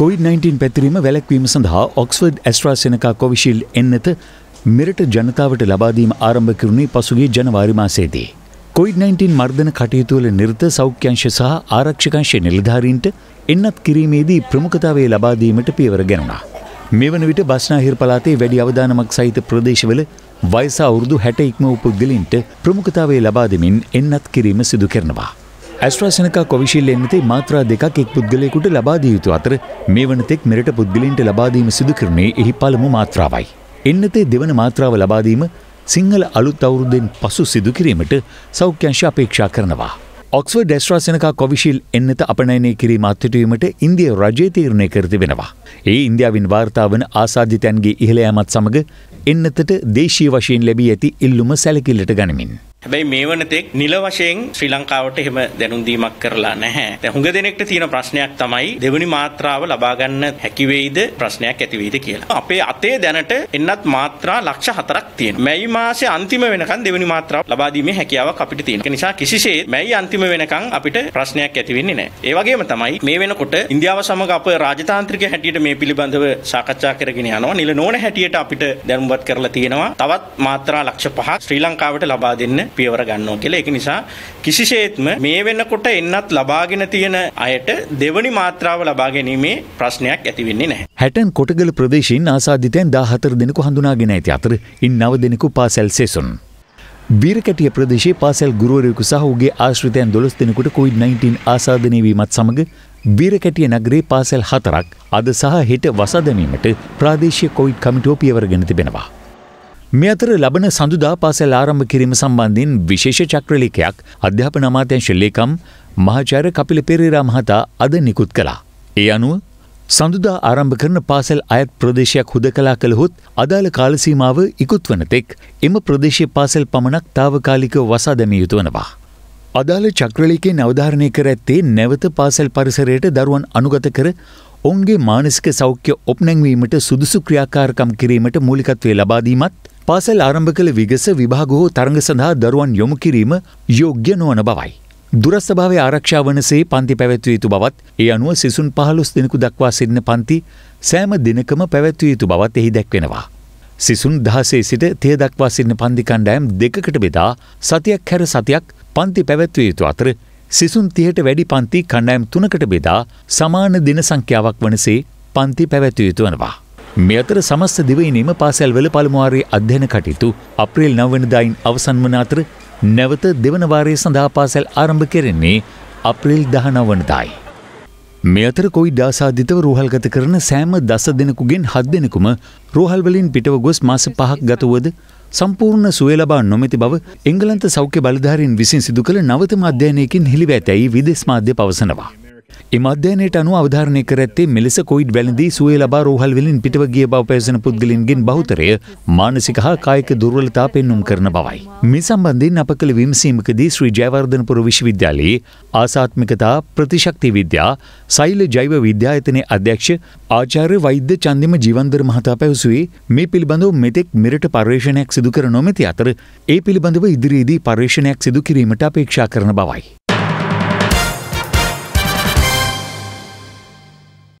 COVID-19 පැතිරීම වැලැක්වීම සඳහා Oxford AstraZeneca කොවිශිල් එන්නත මෙරට ජනතාවට ලබාදීම ආරම්භ කරුණේ පසුගේ ජනවාරි මාසේදී. කොයිD-19 මර්ධන කටයුතුවල නිර්ත සෞඛ්‍යංශ සහ ආරක්ෂකංශය නිලධාරීන්ට එන්නත් කිරීමේදී ප්‍රමුඛතාවේ ලබාදීමට පියවර ගැනුණා. මෙවන විට බස්නාහිර පලාතේ වැඩි අවධානමක් සහිත ප්‍රදේශවල වයස අවුරුදු හැට ඉක්ම උපුද්ගලින්ට ප්‍රමුඛතාවේ ලබා දෙමින් එන්නත් කිරීම සිදු කරනවා. ඇස්ට්‍රාසනකා කොවිශීල් එන්නතේ මාත්‍රා දෙකක් එක් පුද්ගලයෙකුට ලබාදිය යුතු අතර මේ වනතෙක් මෙරට පුද්ගලින්ට ලබාදීම සිදු කරන්නේ එහි පළමු මාත්‍රාවයි. එන්නතේ දෙවන මාත්‍රාව ලබාදීම සිංහල අලුත් අවුරුද්දෙන් පසු සිදු කිරීමට සෞඛ්‍යංශ අපේක්ෂා කරනවා. ඔක්ස්ෆර්ඩ් ඇස්ට්‍රාසනකා කොවිශීල් එන්නත අපනයනය කිරීම අත්තිටුවීමට ඉන්දිය රජය තීරණය කරති වෙනවා. ඒ ඉන්දියාවින් වාර්තාවන ආසාධිතයන්ගේ ඉහළ යමත් සමඟ එන්නතට දේශී වශයෙන් ලැබී ඇති ඉල්ලුම සැලකිල්ලට ගනිමින්. හැබැයි මේ වන තෙක් නිල වශයෙන් ශ්‍රී ලංකාවට එහෙම දැනුම් දීමක් කරලා නැහැ. දැන් හුඟ දෙනෙක්ට තියෙන ප්‍රශ්නයක් තමයි දෙවනි මාත්‍රාව ලබා ගන්න හැකි වෙයිද ප්‍රශ්නයක් ඇති වෙයිද කියලා. අපේ අතේ දැනට එන්නත් මාත්‍රා ලක්ෂ 4ක් තියෙනවා. මැයි මාසේ අන්තිම වෙනකන් දෙවනි මාත්‍රාව ලබා දීමේ හැකියාවක් අපිට තියෙනවා. ඒ නිසා කිසිසේත් මැයි අන්තිම වෙනකන් අපිට ප්‍රශ්නයක් ඇති වෙන්නේ නැහැ. ඒ වගේම තමයි මේ වෙනකොට ඉන්දියාව සමග අප රාජතාන්ත්‍රික හැටියට මේ පිළිබඳව සාකච්ඡා කරගෙන යනවා. නිල නොවන හැටියට අපිට දැනුම්පත් කරලා තියෙනවා. තවත් මාත්‍රා ලක්ෂ 5ක් ශ්‍රී ලංකාවට ලබා දෙන්න පියවර ගන්නවා කියලා. ඒක නිසා කිසිසේත්ම මේ වෙනකොට එන්නත් ලබාගෙන තියෙන අයට දෙවනි මාත්‍රාව ලබා ගැනීමේ ප්‍රශ්නයක් ඇති වෙන්නේ නැහැ. හැටන් කොටගල ප්‍රදේශයෙන් ආසාදිතයන් 14 දෙනෙකු හඳුනාගෙන ඇති අතර ඉන් 9 දෙනෙකු පාසල් සෙසුන්. බීරකැටිය ප්‍රදේශයේ පාසල් ගුරුවරයෙකු සහ ඔහුගේ ආශ්‍රිතයන් 12 දෙනෙකුට COVID-19 ආසාදනය වීමත් සමග බීරකැටිය නගරේ පාසල් හතරක් අද සහ හෙට වසදමීමට ප්‍රාදේශීය කොවිඩ් කමිටුව පියවර ගෙන තිබෙනවා. මේ අතර ලබන සඳුදා පාසල් ආරම්භ කිරීම සම්බන්ධින් විශේෂ චක්‍රලේඛයක් අධ්‍යාපන අමාත්‍යංශ ලේකම් මහාචාර්ය කපිල පෙරේරා මහතා අද නිකුත් කළා. ඒ අනුව සඳුදා ආරම්භ කරන පාසල් අයත් ප්‍රදේශයක් හුදකලා කළහොත් අදාළ කාල සීමාව ඉක්ුත් වන තෙක් එම ප්‍රදේශයේ පාසල් පමණක් తాවකාලිකව වසා දැමිය යුතු වනවා. අදාළ චක්‍රලේඛයෙන් අවධාරණය කර ඇත්තේ නැවත පාසල් පරිසරයට දරුවන් අනුගත කර ඔවුන්ගේ මානසික සෞඛ්‍ය ඔප්නැංවීමට සුදුසු ක්‍රියාකාරකම් කිරීමට මූලිකත්වය ලබා දීමත් පාසල් ආරම්භ කළ විගස විභාග හෝ තරඟ සඳහා දරුවන් යොමු කිරීම යෝග්‍ය නොවන බවයි. දුරස්භාවේ ආරක්ෂා වනසේ පන්ති පැවැත්විය යුතු බවත් ඒ අනුව සිසුන් පහලොස් දෙනෙකු දක්වා සිටින පන්ති සෑම දිනකම පැවැත්විය යුතු බවත් එහි දැක්වෙනවා. සිසුන් දහසේ සිට තේ දක්වා සිටින පන්ති කණ්ඩායම් දෙකකට බෙදා සතියක් හැර සතියක් පන්ති පැවැත්විය යුතු අතර සිසුන් තිහට වැඩි පන්ති කණ්ඩායම් තුනකට බෙදා සමාන දින සංඛ්‍යාවක් වනසේ පන්ති පැවැත්විය යුතු වනවා. මේ අතර සමස්ත දෙවයිනීම පාසැල්වල පළමුවාරයේ අධ්‍යයන කටයුතු අප්‍රේල් නවවනදායින් අවසන් වන අතර නැවත දෙවන වාරය සඳහා පාසැල් ආරම්භ කෙරෙන්නේ අප්‍රේල් දහනවනදායි. මේ අතර කොයි දාසාධිතව රෝහල්ගත කරන සෑම දස දෙනෙකුගෙන් හත් දෙනෙකුම රෝහල්වලින් පිටව ගොස් මාස පහක් ගතවද සම්පූර්ණ සුවය ලබා නොමැති බව එංගලන්ත සෞඛ්‍ය බලධාරීන් විසින් සිදු කළ නවතම අධ්‍යයනයකින් හෙළිව ඇතැයි විදේශ මාධ්‍ය පවසනවා. එම අධ්‍යයනයට අනුව අවධාරණය කර ඇත්තේ මෙලෙස කොයිඩ් වැළඳී සුවය ලබා රෝහල් වලින් පිටව ගිය බව පැවසෙන පුද්ගලින්ගෙන් බහුතරය මානසික හා කායික දුර්වලතා පෙන්නුම් කරන බවයි. මේ සම්බන්ධයෙන් අප කළ විමසීමකදී ශ්‍රී ජයවර්ධනපුර විශ්වවිද්‍යාලයේ ආසාත්මිකතා ප්‍රතිශක්ති විද්‍යා සෛල ජෛව විද්‍යායතනයේ අධ්‍යක්ෂ ආචාර්ය වෛද්‍ය චන්දිම ජීවන්දර මහතා පැවසුවේ මේ පිළිබඳව මෙතෙක් මෙරට පර්යේෂණයක් සිදු කර නොමැති අතර ඒ පිළිබඳව ඉදිරියේදී පර්යේෂණයක් සිදු කිරීමට අපේක්ෂා කරන බවයි.